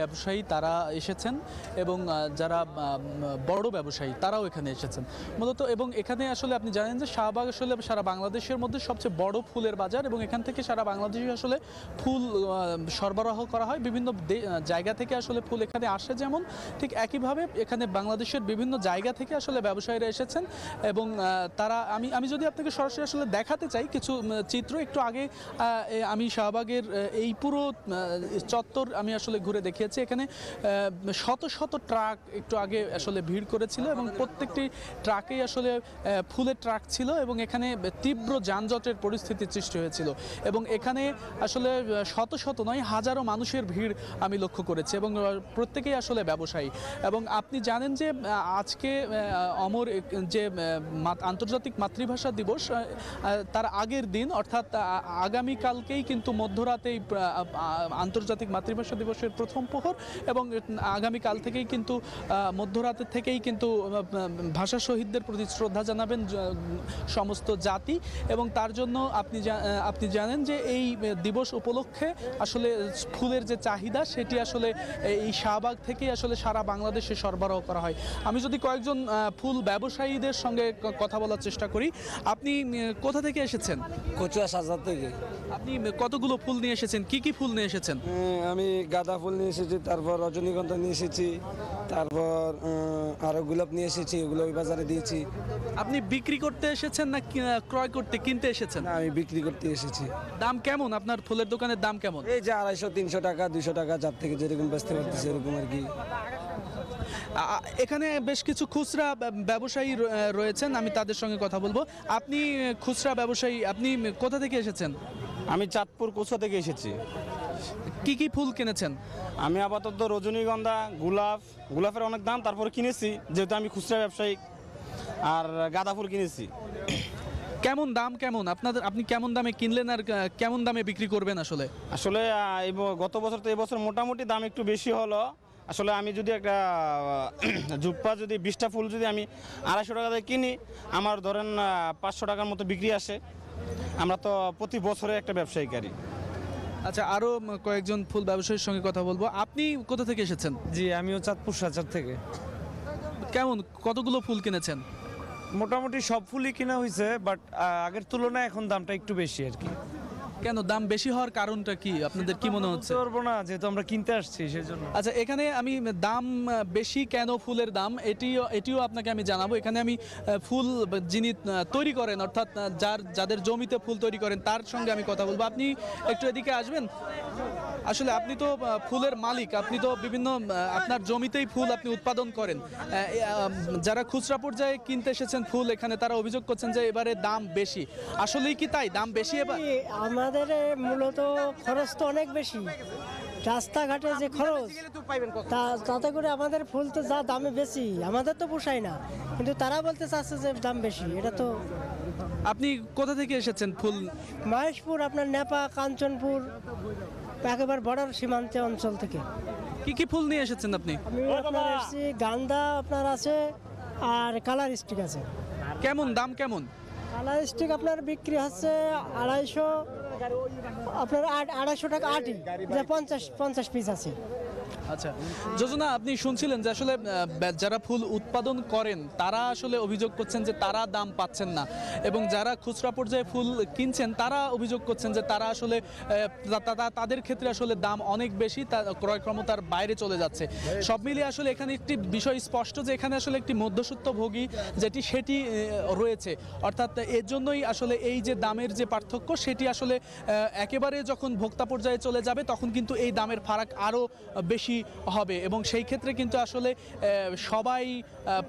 ব্যবসায়ী তারা এসেছেন এবং যারা বড় ব্যবসায়ী তারাও এখানে এসেছেন মূলত এবং এখানে আসলে আপনি জানেন যে শাহবাগ আসলে সারা বাংলাদেশের মধ্যে সবচেয়ে বড় ফুলের বাজার এবং এখান থেকে সারা বাংলাদেশে আসলে ফুল সরবরাহ করা হয় বিভিন্ন জায়গা থেকে আসলে ফুল এখানে আসে যেমন ঠিক একইভাবে এখানে বাংলাদেশের বিভিন্ন জায়গা থেকে আসলে ব্যবসায়ীরা এসেছেন এবং তারা আমি আমি যদি আপনাকে সরাসরি আসলে দেখাতে চাই কিছু চিত্র একটু আগে আমি শাহবাগের এই পুরো চত্বর আমি আসলে ঘুরে দেখিয়েছি এখানে শত শত ট্রাক একটু আগে আসলে ভিড় করেছিল এবং প্রত্যেকটি ট্রাকেই আসলে ফুলের ট্রাক ছিল এবং এখানে তীব্র যানজটের পরিস্থিতি সৃষ্টি হয়েছিল এবং এখানে আসলে শত শত নয় হাজারো মানুষের ভিড় আমি লক্ষ্য করেছি এবং প্রত্যেকেই আসলে ব্যবসায়ী এবং আপনি জানেন যে আজকে অমর যে আন্তর্জাতিক মাতৃভাষা দিবস তার আগের দিন অর্থাৎ আগামীকালকেই কিন্তু মধ্যরাতেই আন্তর্জাতিক মাতৃভাষা দিবসের প্রথম প্রথম প্রহর এবং আগামীকাল থেকেই কিন্তু মধ্যরাতের থেকেই কিন্তু ভাষা শহীদদের প্রতি শ্রদ্ধা জানাবেন সমস্ত জাতি এবং তার জন্য আপনি আপনি জানেন যে এই দিবস উপলক্ষে আসলে ফুলের যে চাহিদা সেটি আসলে এই শাহবাগ থেকেই আসলে সারা বাংলাদেশে সরবরাহ করা হয় আমি যদি কয়েকজন ফুল ব্যবসায়ীদের সঙ্গে কথা বলার চেষ্টা করি আপনি কোথা থেকে এসেছেন কচুয়া সাজার থেকে আপনি কতগুলো ফুল নিয়ে এসেছেন কি কি ফুল নিয়ে এসেছেন আমি গাঁদা ফুল নিয়ে এসেছি তারপর রজনীগন্ধা নিয়ে এসেছি তারপর আরও গোলাপ নিয়ে এসেছি ওগুলো বাজারে দিয়েছি আপনি বিক্রি করতে এসেছেন না ক্রয় করতে কিনতে এসেছেন না, আমি বিক্রি করতে এসেছি দাম কেমন আপনার ফুলের দোকানের দাম কেমন এই যে আড়াইশো তিনশো টাকা দুশো টাকা যার থেকে যেরকম বেচতে পারতেছি এরকম আর কি এখানে বেশ কিছু খুচরা ব্যবসায়ী রয়েছেন আমি তাদের সঙ্গে কথা বলবো আপনি খুচরা ব্যবসায়ী আপনি কোথা থেকে এসেছেন আমি চাঁদপুর কোথা থেকে এসেছি কি কি ফুল কিনেছেন আমি আপাতত রজনীগন্ধা গোলাপ গোলাপের অনেক দাম তারপর কিনেছি যেহেতু আমি খুচরা ব্যবসায়িক আর গাঁদা ফুল কিনেছি কেমন দাম কেমন আপনাদের আপনি কেমন দামে কিনলেন আর কেমন দামে বিক্রি করবেন আসলে আসলে এই গত বছর তো এবছর মোটামুটি দাম একটু বেশি হলো আসলে আমি যদি একটা জুপ্পা যদি বিশটা ফুল যদি আমি আড়াইশো টাকা দিয়ে কিনি আমার ধরেন পাঁচশো টাকার মতো বিক্রি আসে আমরা তো প্রতি বছরে একটা ব্যবসায়ী গাড়ি আচ্ছা আরও কয়েকজন ফুল ব্যবসায়ীর সঙ্গে কথা বলবো আপনি কোথা থেকে এসেছেন জি আমিও চাঁদপুর সাজার থেকে কেমন কতগুলো ফুল কিনেছেন মোটামুটি সব ফুলই কেনা হয়েছে বাট আগের তুলনায় এখন দামটা একটু বেশি আর কি কেন দাম বেশি হওয়ার কারণটা কি আপনাদের কি মনে হচ্ছে পারবো না যেহেতু আমরা কিনতে আসছি সেজন্য আচ্ছা এখানে আমি দাম বেশি কেন ফুলের দাম এটিও এটিও আপনাকে আমি জানাবো এখানে আমি ফুল যিনি তৈরি করেন অর্থাৎ যার যাদের জমিতে ফুল তৈরি করেন তার সঙ্গে আমি কথা বলবো আপনি একটু এদিকে আসবেন আসলে আপনি তো ফুলের মালিক আপনি তো বিভিন্ন আপনার জমিতেই ফুল আপনি উৎপাদন করেন যারা খুচরা পর্যায়ে কিনতে এসেছেন ফুল এখানে তারা অভিযোগ করছেন যে এবারে দাম বেশি আসলেই কি তাই দাম বেশি এবার আমাদের মূলত খরচ তো অনেক বেশি রাস্তাঘাটে যে খরচ তা তাতে করে আমাদের ফুল তো যা দামে বেশি আমাদের তো পোষায় না কিন্তু তারা বলতে চাচ্ছে যে দাম বেশি এটা তো আপনি কোথা থেকে এসেছেন ফুল মহেশপুর আপনার নেপা কাঞ্চনপুর একেবারে বর্ডার সীমান্তে অঞ্চল থেকে কি কি ফুল নিয়ে এসেছেন আপনি আপনার এসেছি গান্দা আপনার আছে আর কালার স্টিক আছে কেমন দাম কেমন কালার স্টিক আপনার বিক্রি হচ্ছে আড়াইশো আপনার আড়াইশো টাকা আটই যা পঞ্চাশ পঞ্চাশ পিস আছে আচ্ছা যোজনা আপনি শুনছিলেন যে আসলে যারা ফুল উৎপাদন করেন তারা আসলে অভিযোগ করছেন যে তারা দাম পাচ্ছেন না এবং যারা খুচরা পর্যায়ে ফুল কিনছেন তারা অভিযোগ করছেন যে তারা আসলে তাদের ক্ষেত্রে আসলে দাম অনেক বেশি তা ক্রয় ক্ষমতার বাইরে চলে যাচ্ছে সব মিলিয়ে আসলে এখানে একটি বিষয় স্পষ্ট যে এখানে আসলে একটি ভোগী যেটি সেটি রয়েছে অর্থাৎ এর জন্যই আসলে এই যে দামের যে পার্থক্য সেটি আসলে একেবারে যখন ভোক্তা পর্যায়ে চলে যাবে তখন কিন্তু এই দামের ফারাক আরও বেশি বেশি হবে এবং সেই ক্ষেত্রে কিন্তু আসলে সবাই